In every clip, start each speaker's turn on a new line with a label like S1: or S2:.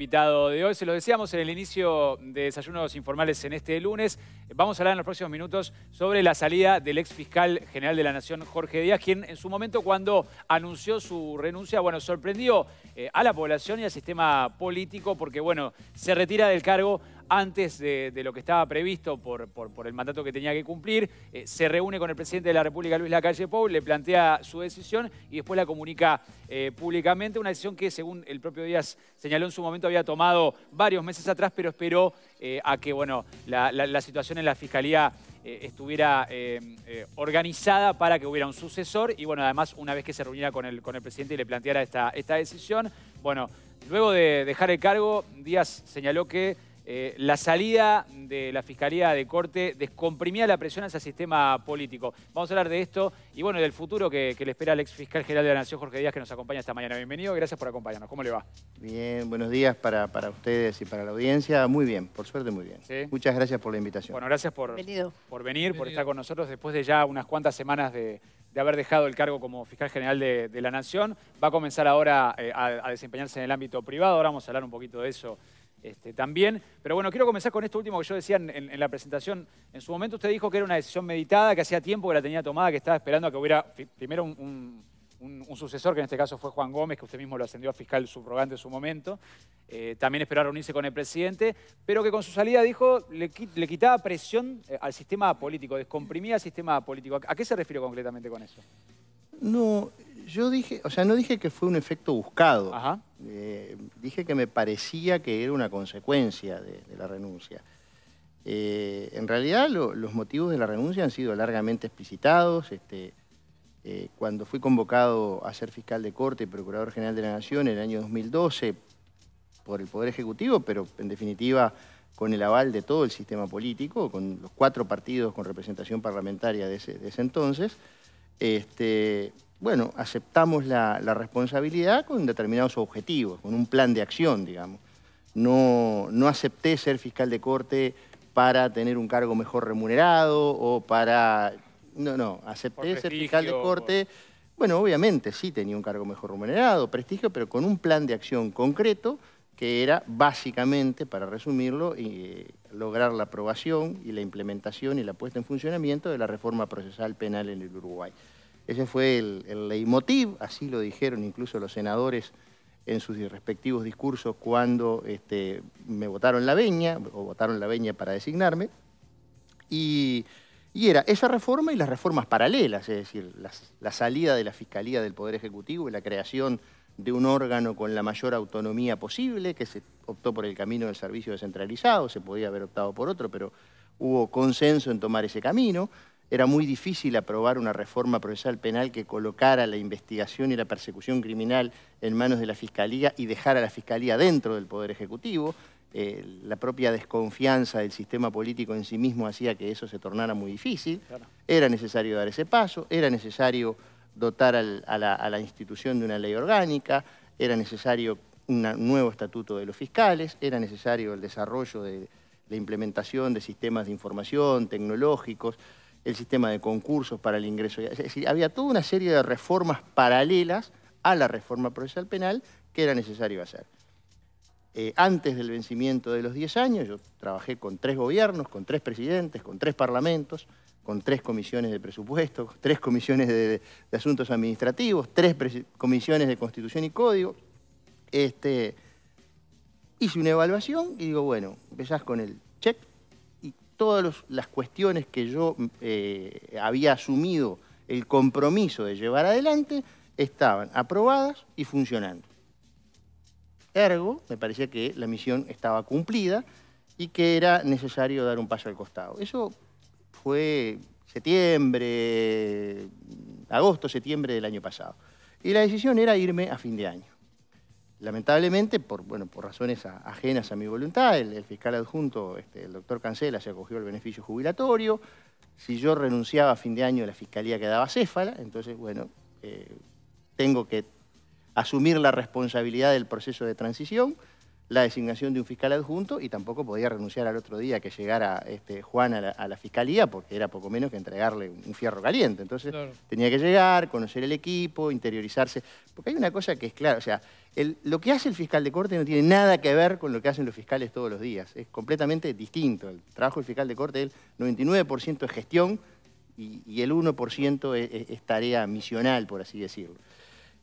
S1: invitado de hoy. Se lo decíamos en el inicio de Desayunos Informales en este lunes. Vamos a hablar en los próximos minutos sobre la salida del ex fiscal general de la Nación, Jorge Díaz, quien en su momento cuando anunció su renuncia, bueno, sorprendió eh, a la población y al sistema político porque, bueno, se retira del cargo antes de, lo que estaba previsto por, el mandato que tenía que cumplir, eh, se reúne con el presidente de la República, Luis Lacalle Pou, le plantea su decisión y después la comunica eh, públicamente, una decisión que según el propio Díaz señaló en su momento había tomado varios meses atrás, pero esperó eh, a que bueno, la, situación en la Fiscalía estuviera organizada para que hubiera un sucesor y bueno, además una vez que se reuniera con el, con el presidente y le planteara esta, esta decisión, bueno, luego de dejar el cargo, Díaz señaló que eh, la salida de la Fiscalía de Corte descomprimía la presión hacia el sistema político. Vamos a hablar de esto y bueno, del futuro que, le espera al ex fiscal general de la Nación, Jorge Díaz, que nos acompaña esta mañana. Bienvenido, gracias por acompañarnos. ¿Cómo le va?
S2: Bien, buenos días para, ustedes y para la audiencia. Muy bien, por suerte muy bien. Muchas gracias por la invitación. Bueno, gracias por,
S1: por venir, por estar con nosotros después de ya unas cuantas semanas de, haber dejado el cargo como fiscal general de, la Nación. Va a comenzar ahora eh, a, a desempeñarse en el ámbito privado, ahora vamos a hablar un poquito de eso este, también. Pero bueno, quiero comenzar con esto último que yo decía en, la presentación. En su momento usted dijo que era una decisión meditada, que hacía tiempo que la tenía tomada, que estaba esperando a que hubiera primero un, sucesor, que en este caso fue Juan Gómez, que usted mismo lo ascendió a fiscal subrogante en su momento. Eh, también esperaba reunirse con el presidente, pero que con su salida dijo le, quitaba presión eh, al sistema político, descomprimía al sistema político. ¿A qué se refirió concretamente con eso?
S2: No, yo dije, o sea, no dije que fue un efecto buscado. Ajá eh, dije que me parecía que era una consecuencia de, la renuncia. Eh, en realidad los motivos de la renuncia han sido largamente explicitados. Este, eh, cuando fui convocado a ser fiscal de corte y procurador general de la Nación en el año 2012 por el Poder Ejecutivo, pero en definitiva con el aval de todo el sistema político, con los cuatro partidos con representación parlamentaria de ese, entonces, este, bueno, aceptamos la, responsabilidad con determinados objetivos, con un plan de acción, digamos. No, acepté ser fiscal de corte para tener un cargo mejor remunerado o para... No, no, acepté ser fiscal de corte... Bueno, obviamente sí tenía un cargo mejor remunerado, prestigio, pero con un plan de acción concreto que era básicamente, para resumirlo, eh, lograr la aprobación y la implementación y la puesta en funcionamiento de la reforma procesal penal en el Uruguay. Ese fue el, leitmotiv, así lo dijeron incluso los senadores en sus respectivos discursos cuando este, me votaron la veña, o votaron la veña para designarme, y, era esa reforma y las reformas paralelas, es decir, la salida de la Fiscalía del Poder Ejecutivo y la creación de un órgano con la mayor autonomía posible, que se optó por el camino del servicio descentralizado, se podía haber optado por otro, pero hubo consenso en tomar ese camino, era muy difícil aprobar una reforma procesal penal que colocara la investigación y la persecución criminal en manos de la Fiscalía y dejara a la Fiscalía dentro del Poder Ejecutivo. Eh, la propia desconfianza del sistema político en sí mismo hacía que eso se tornara muy difícil. Era necesario dar ese paso, era necesario dotar a, la, a, la, institución de una ley orgánica, era necesario un nuevo estatuto de los fiscales, era necesario el desarrollo de la implementación de sistemas de información tecnológicos, el sistema de concursos para el ingreso. Es decir, había toda una serie de reformas paralelas a la reforma procesal penal que era necesario hacer. Eh, antes del vencimiento de los 10 años, yo trabajé con tres gobiernos, con tres presidentes, con tres parlamentos, con tres comisiones de presupuesto, tres comisiones de, asuntos administrativos, tres comisiones de constitución y código. Este, hice una evaluación y digo, bueno, empezás con el check, todas las cuestiones que yo eh, había asumido el compromiso de llevar adelante estaban aprobadas y funcionando. Ergo, me parecía que la misión estaba cumplida y que era necesario dar un paso al costado. Eso fue septiembre, agosto, septiembre del año pasado. Y la decisión era irme a fin de año. Lamentablemente, por, bueno, por razones ajenas a mi voluntad, el, fiscal adjunto, este, el doctor Cancela, se acogió al beneficio jubilatorio. Si yo renunciaba a fin de año, la fiscalía quedaba céfala. Entonces, bueno, eh, tengo que asumir la responsabilidad del proceso de transición la designación de un fiscal adjunto y tampoco podía renunciar al otro día que llegara este, Juan a la, fiscalía porque era poco menos que entregarle un fierro caliente. Entonces tenía que llegar, conocer el equipo, interiorizarse. Porque hay una cosa que es clara, o sea, lo que hace el fiscal de corte no tiene nada que ver con lo que hacen los fiscales todos los días. Es completamente distinto. El trabajo del fiscal de corte, el 99% es gestión y, el 1% es tarea misional, por así decirlo.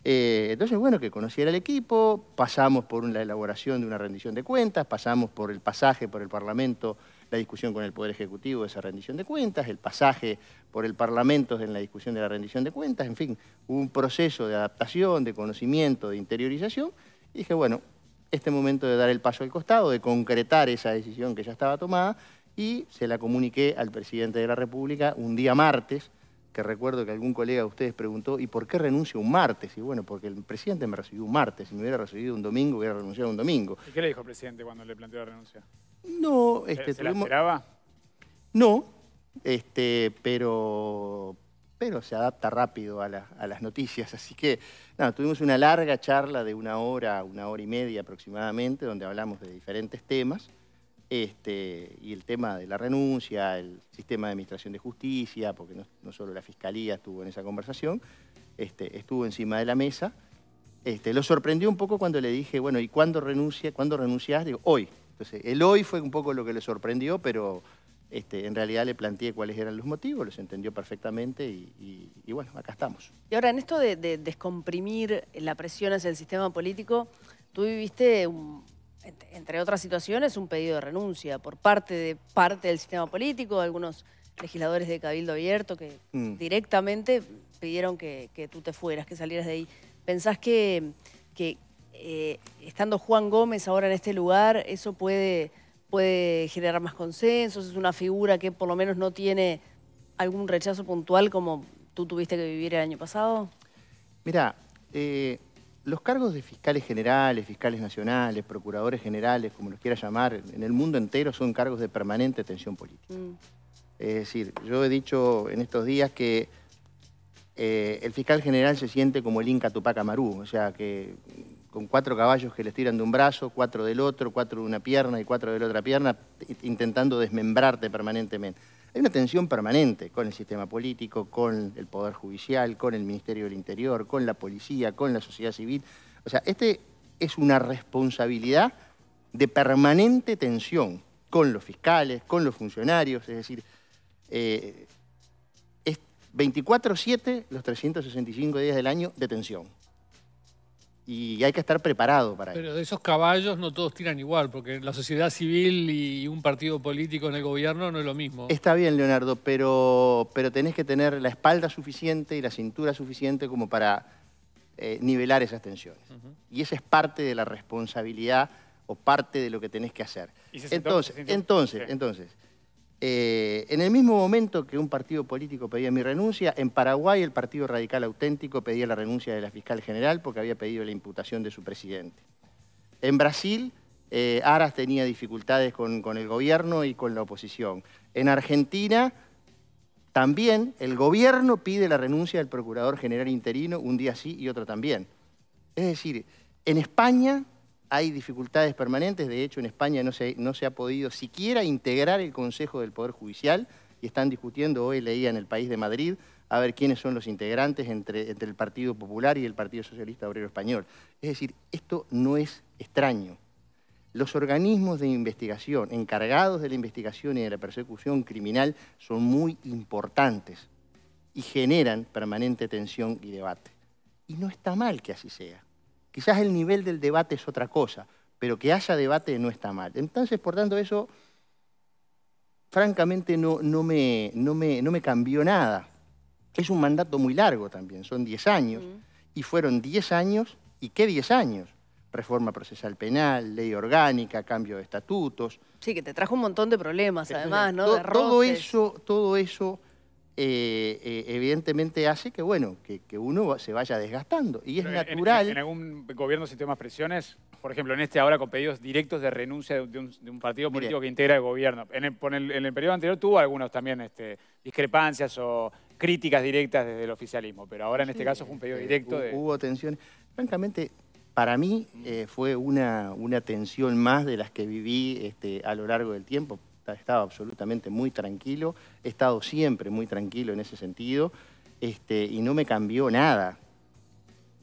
S2: Eh, entonces, bueno, que conociera el equipo, pasamos por la elaboración de una rendición de cuentas, pasamos por el pasaje por el Parlamento, la discusión con el Poder Ejecutivo de esa rendición de cuentas, el pasaje por el Parlamento en la discusión de la rendición de cuentas, en fin, un proceso de adaptación, de conocimiento, de interiorización, y dije, bueno, este momento de dar el paso al costado, de concretar esa decisión que ya estaba tomada, y se la comuniqué al presidente de la República un día martes, que recuerdo que algún colega de ustedes preguntó, ¿y por qué renuncio un martes? Y bueno, porque el presidente me recibió un martes, si me hubiera recibido un domingo, hubiera renunciado un domingo. ¿Y
S1: qué le dijo el presidente cuando le planteó la renuncia?
S2: No, este... ¿Se tuvimos... la esperaba? No, este, pero, pero se adapta rápido a, a las noticias. Así que, nada, tuvimos una larga charla de una hora, una hora y media aproximadamente, donde hablamos de diferentes temas. Este, y el tema de la renuncia, el sistema de administración de justicia, porque no, solo la fiscalía estuvo en esa conversación, este, estuvo encima de la mesa. Este, lo sorprendió un poco cuando le dije, bueno, ¿y cuándo renuncia? ¿Cuándo renuncias? Digo, hoy. Entonces, el hoy fue un poco lo que le sorprendió, pero en realidad le planteé cuáles eran los motivos, los entendió perfectamente y, bueno, acá estamos.
S3: Y ahora, en esto de descomprimir la presión hacia el sistema político, tú viviste un entre otras situaciones, un pedido de renuncia por parte de parte del sistema político, algunos legisladores de Cabildo Abierto que mm. directamente pidieron que, tú te fueras, que salieras de ahí. ¿Pensás que, eh, estando Juan Gómez ahora en este lugar, eso puede, puede generar más consensos? ¿Es una figura que por lo menos no tiene algún rechazo puntual como tú tuviste que vivir el año pasado?
S2: Mira, eh, los cargos de fiscales generales, fiscales nacionales, procuradores generales, como los quiera llamar, en el mundo entero son cargos de permanente tensión política. Mm. Es decir, yo he dicho en estos días que eh, el fiscal general se siente como el Inca Tupac Amaru, o sea, que mm, con cuatro caballos que les tiran de un brazo, cuatro del otro, cuatro de una pierna y cuatro de la otra pierna, intentando desmembrarte permanentemente. Hay una tensión permanente con el sistema político, con el Poder Judicial, con el Ministerio del Interior, con la policía, con la sociedad civil. O sea, este es una responsabilidad de permanente tensión con los fiscales, con los funcionarios, es decir, eh, es 24-7 los 365 días del año de tensión y hay que estar preparado para eso.
S4: Pero de esos caballos no todos tiran igual, porque la sociedad civil y un partido político en el gobierno no es lo mismo.
S2: Está bien, Leonardo, pero, pero tenés que tener la espalda suficiente y la cintura suficiente como para eh, nivelar esas tensiones. Y esa es parte de la responsabilidad o parte de lo que tenés que hacer. entonces, entonces, entonces eh, en el mismo momento que un partido político pedía mi renuncia, en Paraguay el Partido Radical Auténtico pedía la renuncia de la fiscal general porque había pedido la imputación de su presidente. En Brasil, eh, Aras tenía dificultades con, con el gobierno y con la oposición. En Argentina, también el gobierno pide la renuncia del procurador general interino un día sí y otro también. Es decir, en España hay dificultades permanentes, de hecho en España no se, ha podido siquiera integrar el Consejo del Poder Judicial y están discutiendo, hoy leía en el país de Madrid, a ver quiénes son los integrantes entre el Partido Popular y el Partido Socialista Obrero Español. Es decir, esto no es extraño. Los organismos de investigación, encargados de la investigación y de la persecución criminal, son muy importantes y generan permanente tensión y debate. Y no está mal que así sea. Quizás el nivel del debate es otra cosa, pero que haya debate no está mal. Entonces, por tanto, eso francamente no, no, me, me, no me cambió nada. Es un mandato muy largo también, son 10 años, y fueron 10 años, ¿y qué 10 años? Reforma procesal penal, ley orgánica, cambio de estatutos. Sí, que te trajo un montón de problemas, además, ¿no? todo eso, todo eso eh, eh, evidentemente hace que, bueno, que, uno se vaya desgastando. Y es natural. En, en,
S1: algún gobierno más presiones? Por ejemplo, en este ahora con pedidos directos de renuncia de un, partido político que integra el gobierno. En el, periodo anterior tuvo algunos también este, discrepancias o críticas directas desde el oficialismo, pero ahora en este caso fue un pedido eh, directo.
S2: Hubo tensiones. Francamente, para mí mm. fue una, una tensión más de las que viví este, a lo largo del tiempo estaba absolutamente muy tranquilo, he estado siempre muy tranquilo en ese sentido, este, y no me cambió nada.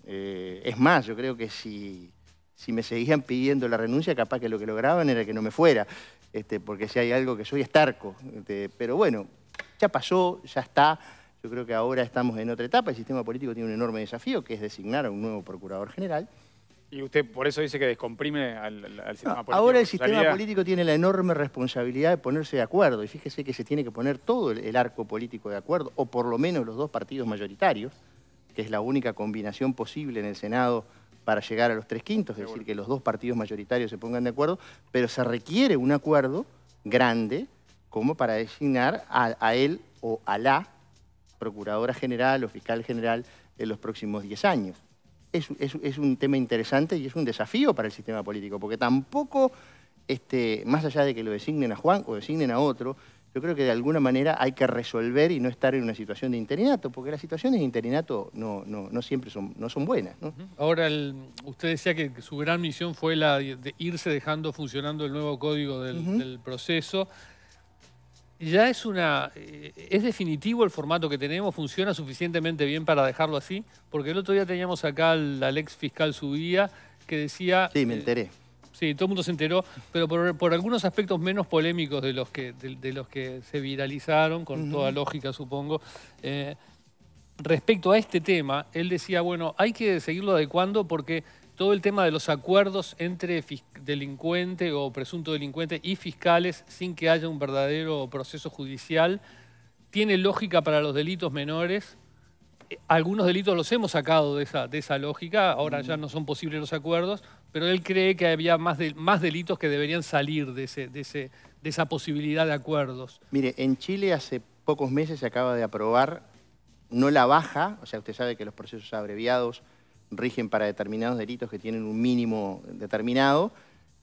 S2: Eh, es más, yo creo que si, me seguían pidiendo la renuncia, capaz que lo que lograban era que no me fuera, este, porque si hay algo que soy estarco, este, pero bueno, ya pasó, ya está. Yo creo que ahora estamos en otra etapa. El sistema político tiene un enorme desafío, que es designar a un nuevo procurador general.
S1: Y usted por eso dice que descomprime al, sistema político. Ahora el sistema
S2: político tiene la enorme responsabilidad de ponerse de acuerdo. Y fíjese que se tiene que poner todo el, arco político de acuerdo, o por lo menos los dos partidos mayoritarios, que es la única combinación posible en el Senado para llegar a los tres quintos, es decir, que los dos partidos mayoritarios se pongan de acuerdo, pero se requiere un acuerdo grande como para designar a, él o a la Procuradora General o Fiscal General en los próximos diez años es, un tema interesante y es un desafío para el sistema político, porque tampoco, este, más allá de que lo designen a Juan o designen a otro, yo creo que de alguna manera hay que resolver y no estar en una situación de interinato, porque las situaciones de interinato no, no, siempre son, no son buenas.
S4: Ahora, usted decía que su gran misión fue la de irse dejando funcionando el nuevo código del proceso ya es una. Eh, ¿Es definitivo el formato que tenemos? ¿Funciona suficientemente bien para dejarlo así? Porque el otro día teníamos acá al, ex fiscal Subía que decía. Sí, me enteré. Eh, sí, todo el mundo se enteró, pero por, algunos aspectos menos polémicos de los que, de, los que se viralizaron, con toda lógica supongo. Eh, respecto a este tema, él decía, bueno, hay que seguirlo adecuando porque todo el tema de los acuerdos entre delincuente o presunto delincuente y fiscales sin que haya un verdadero proceso judicial. Tiene lógica para los delitos menores. Eh, algunos delitos los hemos sacado de esa, de esa lógica, ahora ya mm. no son posibles los acuerdos, pero él cree que había más, más delitos que deberían salir de, ese, ese, de esa posibilidad de acuerdos.
S2: Mire, en Chile hace pocos meses se acaba de aprobar, no la baja, o sea, usted sabe que los procesos abreviados rigen para determinados delitos que tienen un mínimo determinado.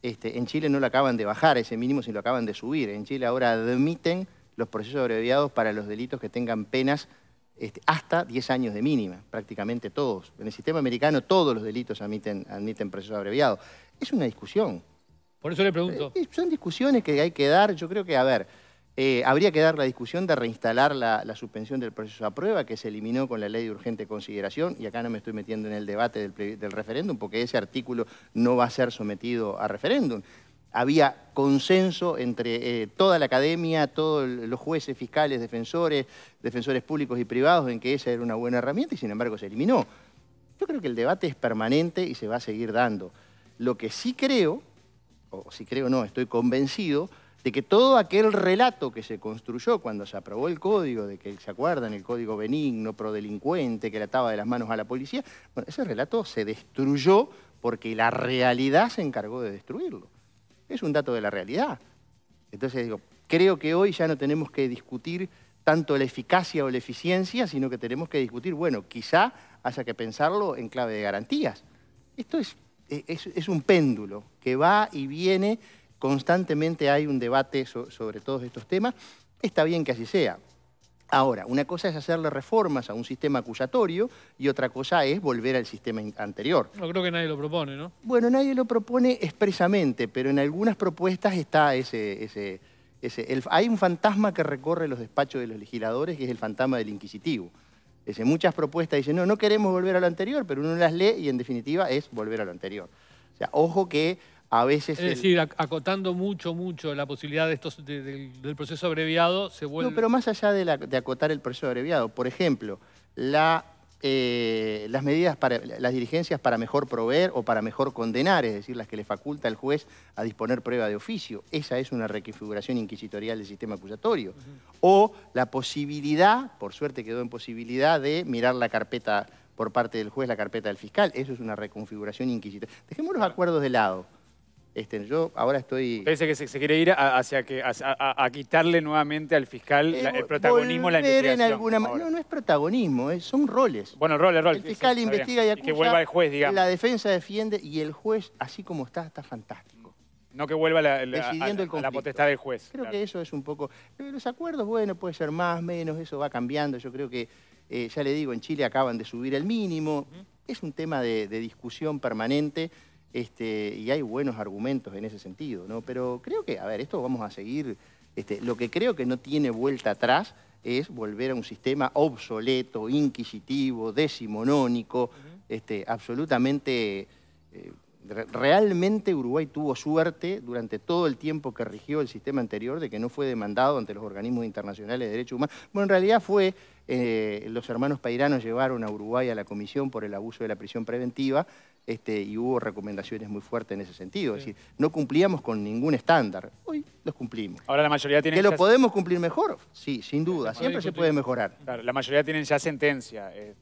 S2: Este, en Chile no lo acaban de bajar ese mínimo, sino lo acaban de subir. En Chile ahora admiten los procesos abreviados para los delitos que tengan penas este, hasta 10 años de mínima, prácticamente todos. En el sistema americano todos los delitos admiten, admiten procesos abreviados. Es una discusión. Por eso le pregunto. Eh, son discusiones que hay que dar. Yo creo que, a ver, eh, habría que dar la discusión de reinstalar la, suspensión del proceso a prueba que se eliminó con la ley de urgente consideración y acá no me estoy metiendo en el debate del, referéndum porque ese artículo no va a ser sometido a referéndum. Había consenso entre eh, toda la academia, todos los jueces, fiscales, defensores, defensores públicos y privados en que esa era una buena herramienta y sin embargo se eliminó. Yo creo que el debate es permanente y se va a seguir dando. Lo que sí creo, o si creo no, estoy convencido, de que todo aquel relato que se construyó cuando se aprobó el código, de que se acuerdan, el código benigno, prodelincuente, que le ataba de las manos a la policía, bueno, ese relato se destruyó porque la realidad se encargó de destruirlo. Es un dato de la realidad. Entonces digo, creo que hoy ya no tenemos que discutir tanto la eficacia o la eficiencia, sino que tenemos que discutir, bueno, quizá haya que pensarlo en clave de garantías. Esto es, es un péndulo que va y viene constantemente hay un debate sobre todos estos temas. Está bien que así sea. Ahora, una cosa es hacerle reformas a un sistema acusatorio y otra cosa es volver al sistema anterior.
S4: No creo que nadie lo propone, ¿no?
S2: Bueno, nadie lo propone expresamente, pero en algunas propuestas está ese... ese, hay un fantasma que recorre los despachos de los legisladores, que es el fantasma del inquisitivo. muchas propuestas dicen, no, no queremos volver a lo anterior, pero uno las lee y en definitiva es volver a lo anterior. O sea, ojo que es decir,
S4: acotando mucho, mucho la posibilidad de estos, del proceso abreviado, se vuelve... No, pero más
S2: allá de, acotar el proceso abreviado, por ejemplo, la, eh, las medidas para las dirigencias para mejor proveer o para mejor condenar, es decir, las que le faculta el juez a disponer prueba de oficio. Esa es una reconfiguración inquisitorial del sistema acusatorio. O la posibilidad, por suerte quedó en posibilidad, de mirar la carpeta por parte del juez, la carpeta del fiscal. Eso es una reconfiguración inquisitorial. Dejemos los acuerdos de lado. Este, yo ahora estoy...
S1: Parece que se, quiere ir a, hacia que, a, quitarle nuevamente al fiscal el eh, protagonismo la investigación. no,
S2: no es protagonismo, eh, son roles. Bueno, roles, roles. El fiscal investiga y acusa. que vuelva el juez, digamos. La defensa defiende y el juez, así como está, está fantástico. No que
S1: vuelva la, la, potestad del juez.
S2: Creo que eso es un poco... Los acuerdos, bueno, puede ser más, menos, eso va cambiando. Yo creo que, eh, ya le digo, en Chile acaban de subir el mínimo. Es un tema de discusión permanente. Este, y hay buenos argumentos en ese sentido, ¿no? Pero creo que, a ver, esto vamos a seguir. Este, lo que creo que no tiene vuelta atrás es volver a un sistema obsoleto, inquisitivo, decimonónico, este, absolutamente... Eh, realmente Uruguay tuvo suerte durante todo el tiempo que rigió el sistema anterior de que no fue demandado ante los organismos internacionales de derechos humanos. Bueno, en realidad fue, eh, los hermanos Pairanos llevaron a Uruguay a la comisión por el abuso de la prisión preventiva, este, y hubo recomendaciones muy fuertes en ese sentido. Es decir, no cumplíamos con ningún estándar. Hoy los cumplimos.
S1: Ahora la mayoría ¿Que lo podemos
S2: cumplir mejor? Sí, sin duda. Siempre se puede mejorar.
S1: la mayoría tienen ya sentencia. Eh,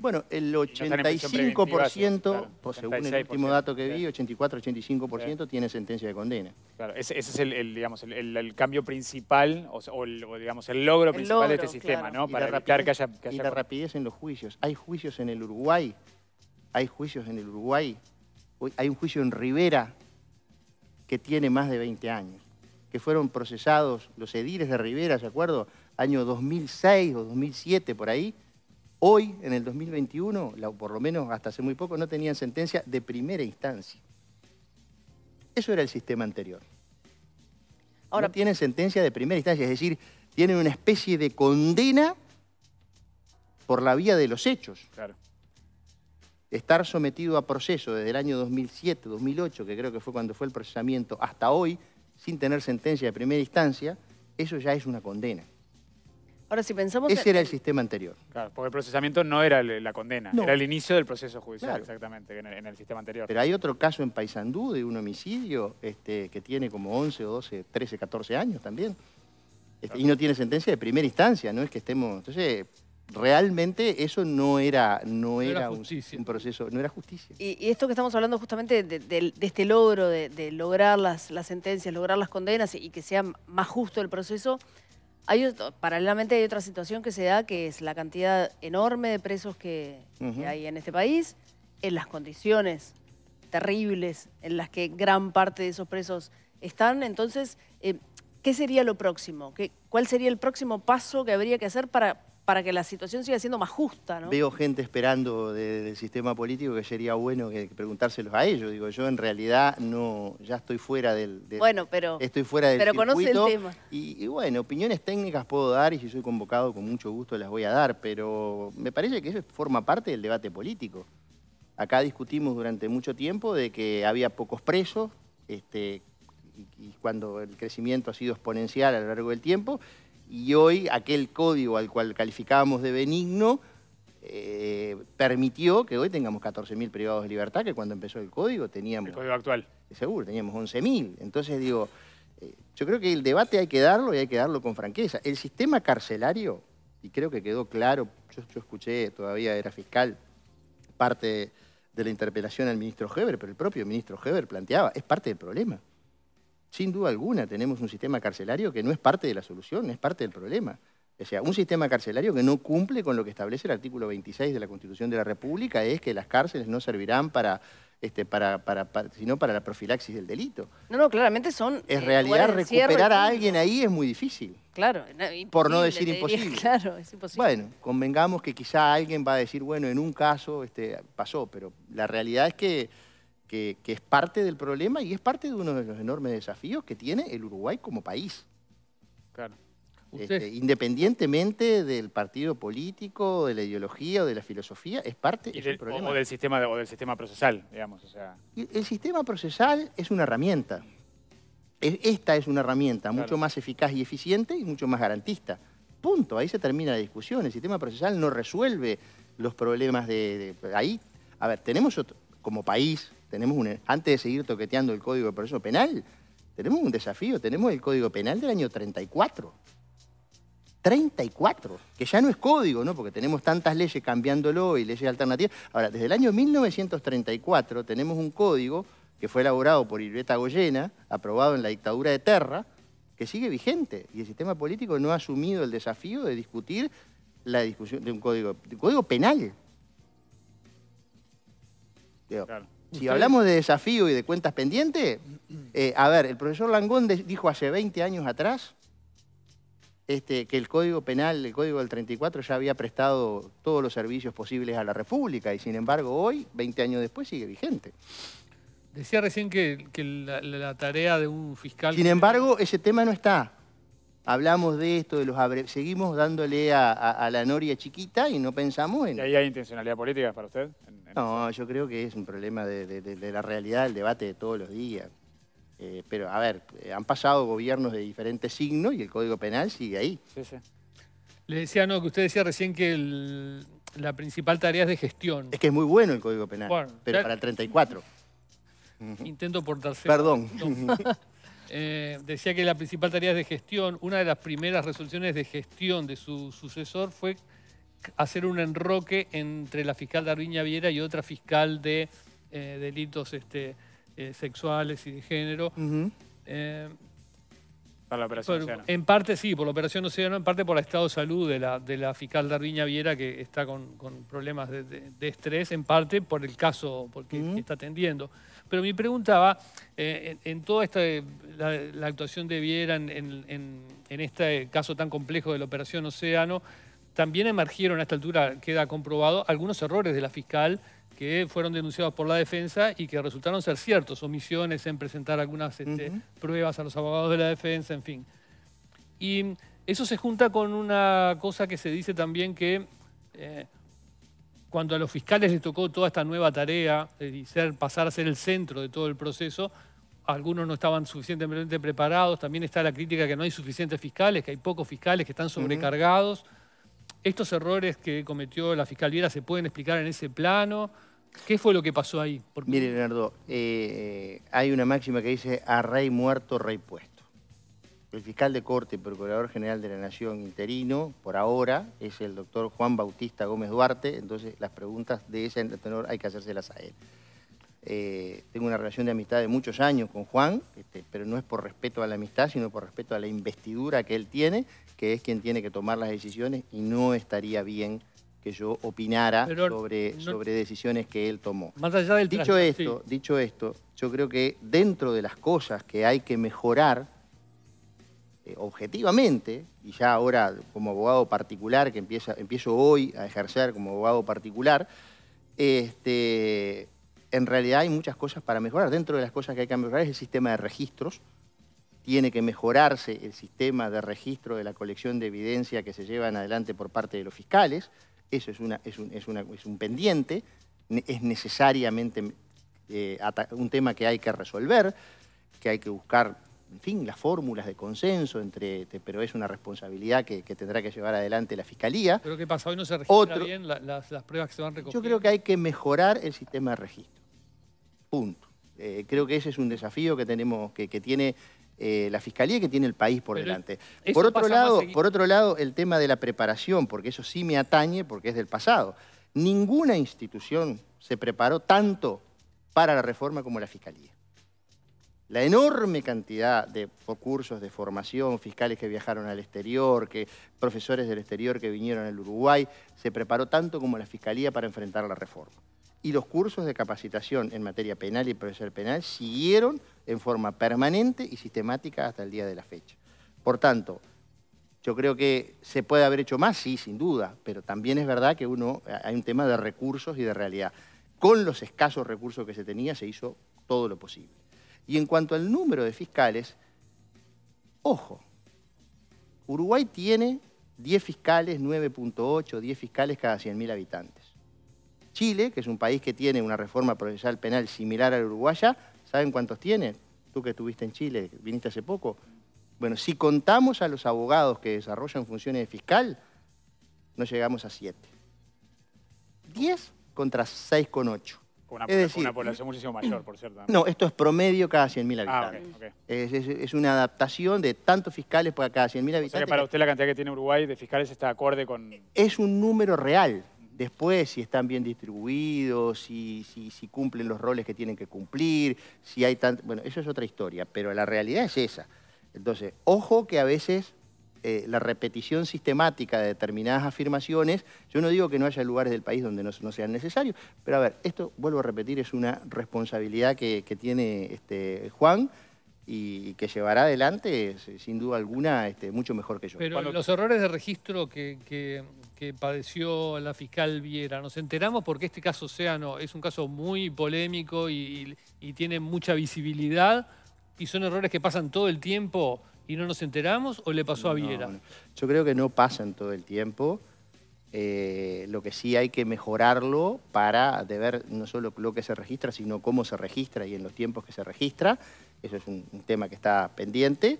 S1: bueno,
S2: el 85%, pues, según el último dato que vi, 84-85% tiene sentencia de condena.
S1: Claro, ese, es el, digamos, el, cambio principal, o, digamos, el logro principal de este sistema, ¿no? Para que haya... Y la
S2: rapidez en los juicios. Hay juicios en el Uruguay hay juicios en el Uruguay, hay un juicio en Rivera que tiene más de 20 años, que fueron procesados los ediles de Rivera, ¿se acuerdo? Año 2006 o 2007, por ahí. Hoy, en el 2021, por lo menos hasta hace muy poco, no tenían sentencia de primera instancia. Eso era el sistema anterior. Ahora tienen sentencia de primera instancia, es decir, tienen una especie de condena por la vía de los hechos. Claro estar sometido a proceso desde el año 2007, 2008, que creo que fue cuando fue el procesamiento, hasta hoy, sin tener sentencia de primera instancia, eso ya es una condena. Ahora, si pensamos... Ese era el sistema anterior.
S1: Claro, porque el procesamiento no era la condena, era el inicio del proceso judicial, exactamente, en el, sistema anterior. Pero
S2: hay otro caso en Paysandú de un homicidio este, que tiene como 11 o 12, 13, 14 años también. Este, y no tiene sentencia de primera instancia, no es que estemos realmente eso no era, no era, un, proceso, no era justicia.
S3: Y, esto que estamos hablando justamente de, este logro, de, lograr las, sentencias, lograr las condenas y que sea más justo el proceso, hay paralelamente hay otra situación que se da que es la cantidad enorme de presos que, hay en este país, en las condiciones terribles en las que gran parte de esos presos están. Entonces, eh, ¿qué sería lo próximo? ¿Qué, ¿Cuál sería el próximo paso que habría que hacer para para que la situación siga siendo más justa, ¿no?
S2: Veo gente esperando del sistema político que sería bueno que preguntárselos a ellos. Digo, yo en realidad no, ya estoy fuera del, del bueno,
S3: pero estoy fuera del conoce el tema.
S2: Y, bueno, opiniones técnicas puedo dar y si soy convocado con mucho gusto las voy a dar, pero me parece que eso forma parte del debate político. Acá discutimos durante mucho tiempo de que había pocos presos, este, y cuando el crecimiento ha sido exponencial a lo largo del tiempo, y hoy aquel código al cual calificábamos de benigno eh, permitió que hoy tengamos 14.000 privados de libertad, que cuando empezó el código teníamos... El código actual. Seguro, teníamos 11.000. Entonces digo, eh, yo creo que el debate hay que darlo y hay que darlo con franqueza. El sistema carcelario, y creo que quedó claro, yo, yo escuché, todavía era fiscal, parte de la interpelación al ministro Heber, pero el propio ministro Heber planteaba, es parte del problema sin duda alguna tenemos un sistema carcelario que no es parte de la solución, es parte del problema. O sea, un sistema carcelario que no cumple con lo que establece el artículo 26 de la Constitución de la República es que las cárceles no servirán para, este, para, para, sino para la profilaxis del delito.
S3: No, no, claramente son... Es eh, realidad, recuperar a alguien ahí
S2: es muy difícil.
S3: Claro. por no decir imposible. claro,
S2: es imposible. Bueno, convengamos que quizá alguien va a decir, bueno, en un caso este, pasó, pero la realidad es que que, es parte del problema y es parte de uno de los enormes desafíos que tiene el Uruguay como país. Claro. Este, independientemente del partido político, de la ideología o de la filosofía, es parte del, problema. O del, sistema, del sistema procesal, digamos. el, sistema procesal es una herramienta. Esta es una herramienta mucho más eficaz y eficiente y mucho más garantista. Punto, ahí se termina la discusión. El sistema procesal no resuelve los problemas de... ahí, a ver, tenemos como país, tenemos antes de seguir toqueteando el Código de Proceso Penal, tenemos un desafío, tenemos el Código Penal del año 34. 34, que ya no es código, ¿no? Porque tenemos tantas leyes cambiándolo y leyes alternativas. Ahora, desde el año 1934 tenemos un código que fue elaborado por Irveta Goyena, aprobado en la dictadura de Terra, que sigue vigente. Y el sistema político no ha asumido el desafío de discutir la discusión de un código, de código penal. Claro. Si hablamos de desafío y de cuentas pendientes, eh, a ver, el profesor Langón dijo hace 20 años atrás este, que el Código Penal, el Código del 34, ya había prestado todos los servicios posibles a la República y sin embargo hoy, 20 años después, sigue vigente.
S4: Decía recién que, la, tarea de
S2: un fiscal... Sin embargo, ese tema no está hablamos de esto, de los seguimos dándole a, la noria chiquita y no pensamos en... ¿Y ahí hay intencionalidad política para usted? no, yo creo que es un problema de, la realidad, el debate de todos los días. Eh, pero, a ver, eh, han pasado gobiernos de diferentes signos y el Código Penal sigue ahí. Sí, sí.
S4: Le decía, no, que usted decía recién que la principal tarea es de gestión.
S2: Es que es muy bueno el Código Penal, pero para el 34.
S4: Intento por Perdón. Eh, decía que la principal tarea de gestión. Una de las primeras resoluciones de gestión de su sucesor fue hacer un enroque entre la fiscal Darviña Viera y otra fiscal de eh, delitos este, eh, sexuales y de género. ¿Para la operación En parte sí, por la operación Océano, en parte por el estado de salud de la, de la fiscal Darviña Viera, que está con, problemas de, estrés, en parte por el caso porque está atendiendo. Pero mi pregunta va, eh, en, toda esta, eh, la, actuación de Viera en, este caso tan complejo de la operación Océano, también emergieron a esta altura, queda comprobado, algunos errores de la fiscal que fueron denunciados por la defensa y que resultaron ser ciertos, omisiones en presentar algunas este, pruebas a los abogados de la defensa, en fin. Y eso se junta con una cosa que se dice también que eh, cuando a los fiscales les tocó toda esta nueva tarea de ser, pasar a ser el centro de todo el proceso, algunos no estaban suficientemente preparados, también está la crítica que no hay suficientes fiscales, que hay pocos fiscales que están sobrecargados. ¿Estos errores que cometió la fiscal Viera se pueden explicar en ese plano? ¿Qué fue lo que pasó ahí?
S2: Mire, Leonardo, eh, hay una máxima que dice, a rey muerto, rey puesto. El fiscal de corte y procurador general de la Nación interino, por ahora, es el doctor Juan Bautista Gómez Duarte, entonces las preguntas de ese tenor hay que hacérselas a él. Eh, tengo una relación de amistad de muchos años con Juan, este, pero no es por respeto a la amistad, sino por respeto a la investidura que él tiene, que es quien tiene que tomar las decisiones y no estaría bien que yo opinara sobre, decisiones que él tomó. Más allá del dicho, esto, dicho esto, yo creo que dentro de las cosas que hay que mejorar, eh, objetivamente, y ya ahora como abogado particular, que empiezo hoy a ejercer como abogado particular, este, en realidad hay muchas cosas para mejorar. Dentro de las cosas que hay que mejorar es el sistema de registros. Tiene que mejorarse el sistema de registro de la colección de evidencia que se llevan adelante por parte de los fiscales. Eso es, una, es, un, pendiente, es necesariamente eh, un tema que hay que resolver, que hay que buscar en fin, las fórmulas de consenso, entre, pero es una responsabilidad que, tendrá que llevar adelante la Fiscalía.
S4: ¿Pero qué pasa? ¿Hoy no se registra bien las, pruebas que se van recogiendo? Yo
S2: creo que hay que mejorar el sistema de registro. Punto. Eh, creo que ese es un desafío que, tenemos, que, tiene eh, la Fiscalía que tiene el país por delante. Por otro, lado, por otro lado, el tema de la preparación, porque eso sí me atañe porque es del pasado. Ninguna institución se preparó tanto para la reforma como la Fiscalía la enorme cantidad de cursos de formación, fiscales que viajaron al exterior, que, profesores del exterior que vinieron al Uruguay, se preparó tanto como la Fiscalía para enfrentar la reforma. Y los cursos de capacitación en materia penal y profesor penal siguieron en forma permanente y sistemática hasta el día de la fecha. Por tanto, yo creo que se puede haber hecho más, sí, sin duda, pero también es verdad que uno hay un tema de recursos y de realidad. Con los escasos recursos que se tenía se hizo todo lo posible. Y en cuanto al número de fiscales, ojo, Uruguay tiene 10 fiscales, 9.8, 10 fiscales cada 100.000 habitantes. Chile, que es un país que tiene una reforma procesal penal similar a la uruguaya, ¿saben cuántos tiene? Tú que estuviste en Chile, viniste hace poco. Bueno, si contamos a los abogados que desarrollan funciones de fiscal, no llegamos a 7. 10 contra 6,8.
S1: Una, población muchísimo mayor, por cierto. No,
S2: esto es promedio cada 100.000 ah, habitantes. Es, una adaptación de tantos fiscales para cada 100.000 habitantes. O para usted
S1: la cantidad que tiene Uruguay de fiscales está
S2: acorde con... Es un número real. Después, si están bien distribuidos, si, si, si cumplen los roles que tienen que cumplir, si hay tanto... Bueno, eso es otra historia, pero la realidad es esa. Entonces, ojo que a veces eh, la repetición sistemática de determinadas afirmaciones, yo no digo que no haya lugares del país donde no, sean necesarios, pero a ver, esto, vuelvo a repetir, es una responsabilidad que, tiene este, Juan, y que llevará adelante, sin duda alguna, este, mucho mejor que yo. Pero los
S4: errores de registro que, que, padeció la fiscal Viera, nos enteramos porque este caso Océano es un caso muy polémico y, tiene mucha visibilidad y son errores que pasan todo el tiempo y no nos enteramos o le pasó a Viera?
S2: yo creo que no pasa en todo el tiempo. Eh, lo que sí hay que mejorarlo para de ver no solo lo que se registra, sino cómo se registra y en los tiempos que se registra. Eso es un, tema que está pendiente.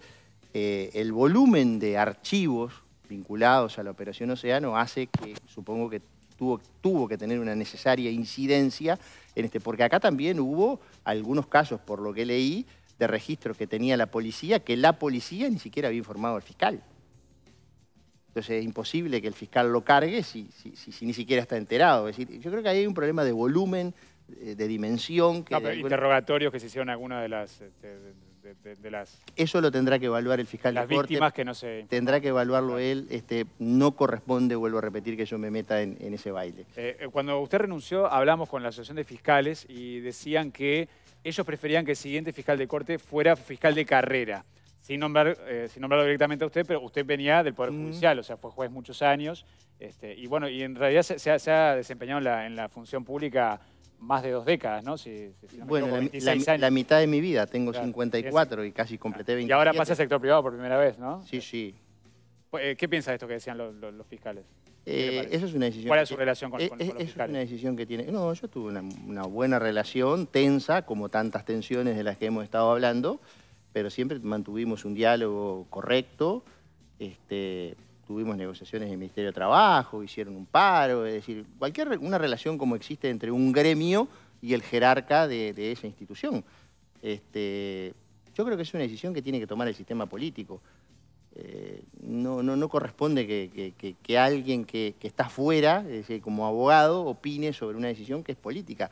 S2: Eh, el volumen de archivos vinculados a la operación Océano hace que, supongo que tuvo, tuvo que tener una necesaria incidencia en este, porque acá también hubo algunos casos, por lo que leí, de este registro que tenía la policía que la policía ni siquiera había informado al fiscal. Entonces es imposible que el fiscal lo cargue si, si, ni siquiera está enterado. Es decir, yo creo que ahí hay un problema de volumen, eh, de dimensión. interrogatorios
S1: que se hicieron alguna de las... Este,
S2: las... Eso lo tendrá que evaluar el fiscal las de corte. víctimas que no se... Tendrá que evaluarlo él. Este, no corresponde, vuelvo a repetir, que yo me meta en, ese baile.
S1: Eh, eh, cuando usted renunció, hablamos con la Asociación de Fiscales y decían que ellos preferían que el siguiente fiscal de corte fuera fiscal de carrera, sin, nombrar, eh, sin nombrarlo directamente a usted, pero usted venía del Poder mm. Judicial, o sea, fue juez muchos años. Este, y bueno, y en realidad se, ha, desempeñado en la, función pública más de dos décadas, ¿no? bueno, la,
S2: mitad de mi vida, tengo 54 y casi completé 20. Ah, y ahora pasa al sector
S1: privado por primera vez, ¿no? Sí, sí. Eh, ¿Qué piensa de esto que decían los
S2: fiscales? Eh, esa es una decisión. ¿Cuál es su relación con, e-, e-, Es una decisión que tiene. No, yo tuve una, buena relación, tensa, como tantas tensiones de las que hemos estado hablando, pero siempre mantuvimos un diálogo correcto. Este, tuvimos negociaciones en el Ministerio de Trabajo, hicieron un paro, es decir, cualquier una relación como existe entre un gremio y el jerarca de, esa institución. Este, yo creo que es una decisión que tiene que tomar el sistema político. Eh, no, no, no, corresponde que, alguien que, está fuera, como abogado, opine sobre una decisión que es política.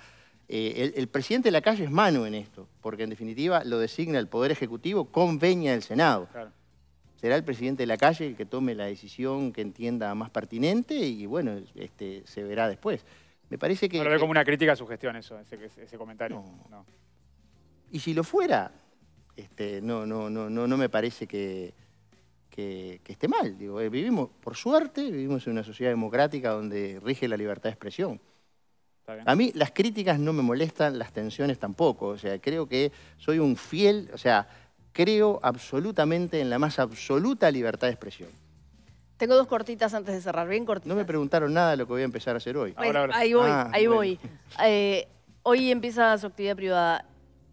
S2: Eh, el, presidente de la calle es mano en esto, porque en definitiva lo designa el Poder Ejecutivo con veña del Senado. Será el presidente de la calle el que tome la decisión que entienda más pertinente y bueno, este, se verá después. Me parece que... No lo veo eh, como una crítica a su gestión
S1: eso, ese, comentario.
S2: Y si lo fuera, este, no, no, no, no, no me parece que que, esté mal. Digo, eh, vivimos, por suerte, vivimos en una sociedad democrática donde rige la libertad de expresión. A mí las críticas no me molestan, las tensiones tampoco. O sea, creo que soy un fiel, o sea, creo absolutamente en la más absoluta libertad de expresión. Tengo dos cortitas antes de cerrar, bien cortitas. No me preguntaron nada de lo que voy a empezar a hacer hoy. Pues, ahí voy, ah, ahí voy.
S3: Eh, hoy empieza su actividad privada.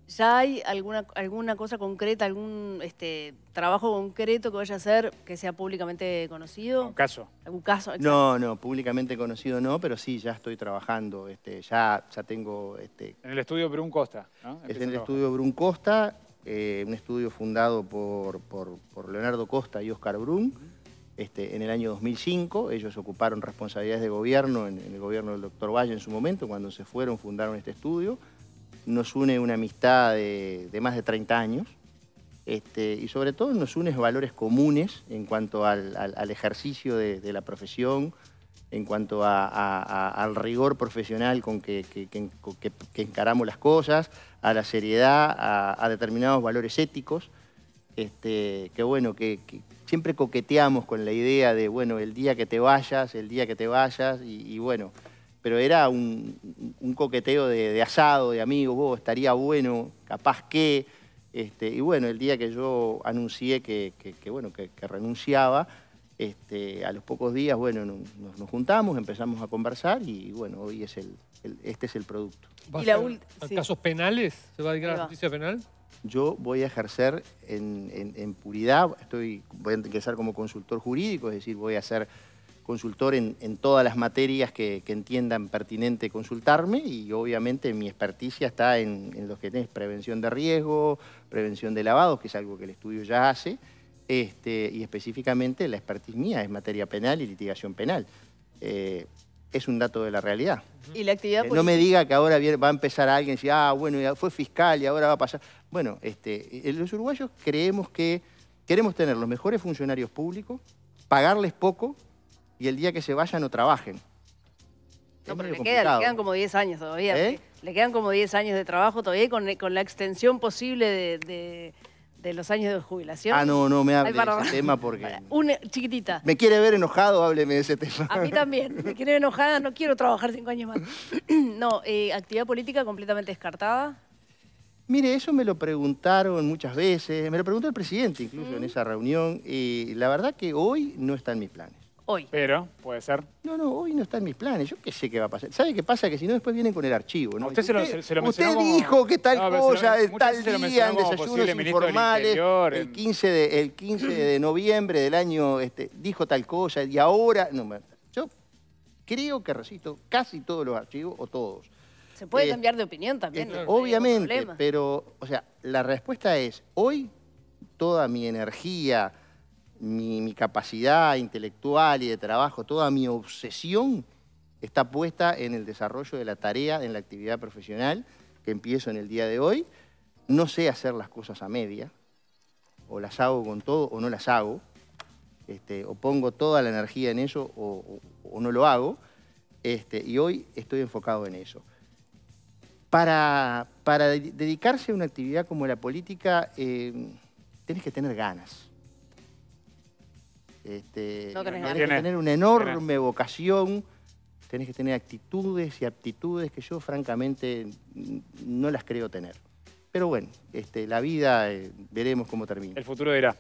S3: ¿Ya hay alguna, alguna cosa concreta, algún este, trabajo concreto que vaya a hacer que sea públicamente conocido? caso. ¿Algún caso? No,
S2: no, públicamente conocido no, pero sí, ya estoy trabajando, este, ya, ya tengo... Este,
S1: en el estudio Brun Costa, Es en el estudio
S2: Brun Costa, eh, un estudio fundado por, por, Leonardo Costa y Oscar Brun, este, en el año 2005. Ellos ocuparon responsabilidades de gobierno en el gobierno del doctor Valle en su momento, cuando se fueron fundaron este estudio nos une una amistad de, más de 30 años este, y sobre todo nos une valores comunes en cuanto al, ejercicio de, la profesión, en cuanto al rigor profesional con que, encaramos las cosas, a la seriedad, a, determinados valores éticos, este, que bueno, que, siempre coqueteamos con la idea de, bueno, el día que te vayas, el día que te vayas, y bueno, pero era un, coqueteo de, asado, de amigos, vos oh, estaría bueno, capaz que. Este, y bueno, el día que yo anuncié que, bueno, que, renunciaba, este, a los pocos días, bueno, nos, juntamos, empezamos a conversar y bueno, hoy es el, este es el producto. ¿Y a,
S4: casos penales? ¿Se va a dedicar a la justicia penal?
S2: Yo voy a ejercer en, puridad, estoy, voy a empezar como consultor jurídico, es decir, voy a hacer consultor en, todas las materias que, entiendan pertinente consultarme y obviamente mi experticia está en, los que es prevención de riesgo, prevención de lavados, que es algo que el estudio ya hace, este, y específicamente la expertise mía es materia penal y litigación penal. Eh, es un dato de la realidad.
S3: Y la actividad eh, No me
S2: diga que ahora va a empezar alguien y decir, ah, bueno, fue fiscal y ahora va a pasar. Bueno, este, eh, los uruguayos creemos que queremos tener los mejores funcionarios públicos, pagarles poco y el día que se vayan, no trabajen. ¿Eh? le, quedan
S3: como 10 años todavía. Le quedan como 10 años de trabajo todavía con, la extensión posible de, los años de jubilación. Ah, no, no me hable de ese tema porque... una chiquitita. ¿Me
S2: quiere ver enojado? Hábleme de ese tema. A mí
S3: también. Me quiere ver enojada, no quiero trabajar 5 años más. no, eh, actividad política completamente descartada.
S2: Mire, eso me lo preguntaron muchas veces, me lo preguntó el presidente incluso en esa reunión, y la verdad que hoy no está en mis planes. Pero, puede ser. No, no, hoy no está en mis planes. Yo qué sé qué va a pasar. ¿Sabe qué pasa? Que si no, después vienen con el archivo. Usted, se lo, mencionó Usted dijo que tal cosa, tal día, en desayunos informales, el, 15 de, noviembre del año este, dijo tal cosa y ahora... yo creo que recito casi todos los archivos o todos.
S3: Se puede eh, cambiar de opinión también. Este, obviamente,
S2: pero, o sea, la respuesta es, hoy toda mi energía mi, capacidad intelectual y de trabajo, toda mi obsesión está puesta en el desarrollo de la tarea, en la actividad profesional que empiezo en el día de hoy. No sé hacer las cosas a media, o las hago con todo o no las hago, este, o pongo toda la energía en eso o, no lo hago, este, y hoy estoy enfocado en eso. Para, dedicarse a una actividad como la política, eh, tienes que tener ganas este, tenés, que tener una enorme vocación, tenés que tener actitudes y aptitudes que yo francamente no las creo tener. Pero bueno, este, la vida eh, veremos cómo termina. El
S1: futuro dirá.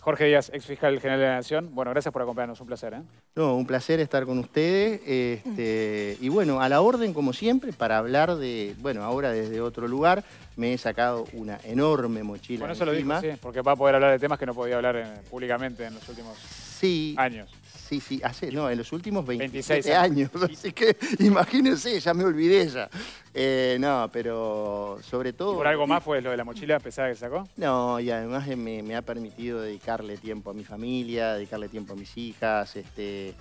S1: Jorge Díaz, ex fiscal general de la Nación. Bueno, gracias por acompañarnos, un placer. ¿eh?
S2: No, un placer estar con ustedes. Este, y bueno, a la orden, como siempre, para hablar de, bueno, ahora desde otro lugar, me he sacado una enorme mochila. Bueno, eso lo digo, porque va a poder hablar de temas que no podía hablar eh, públicamente en los últimos Sí. Años. Sí, sí, hace, no, en los últimos 27 26 años. Así que imagínense, ya me olvidé ya. Eh, no, pero sobre todo... ¿Por algo más fue lo de la mochila pesada que sacó? No, y además me, ha permitido dedicarle tiempo a mi familia, dedicarle tiempo a mis hijas, este...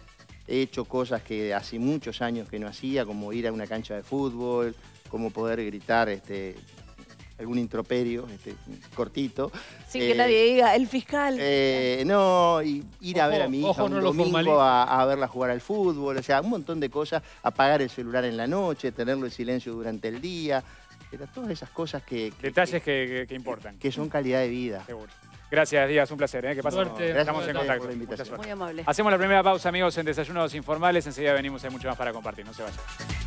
S2: He hecho cosas que hace muchos años que no hacía, como ir a una cancha de fútbol, como poder gritar este, algún introperio este, cortito. Sin que eh, nadie
S3: diga, el fiscal. Eh,
S2: no, ir a ver a mi hijo un domingo a, verla jugar al fútbol, o sea, un montón de cosas, apagar el celular en la noche, tenerlo en silencio durante el día, todas esas cosas que... Detalles que, importan. Que son calidad de vida. Seguro. Gracias, Díaz, un placer. ¿eh? Que Estamos en contacto. Por la Muy amable. Hacemos
S1: la primera pausa, amigos, en Desayunos Informales. Enseguida venimos, hay mucho más para compartir. No se vayan.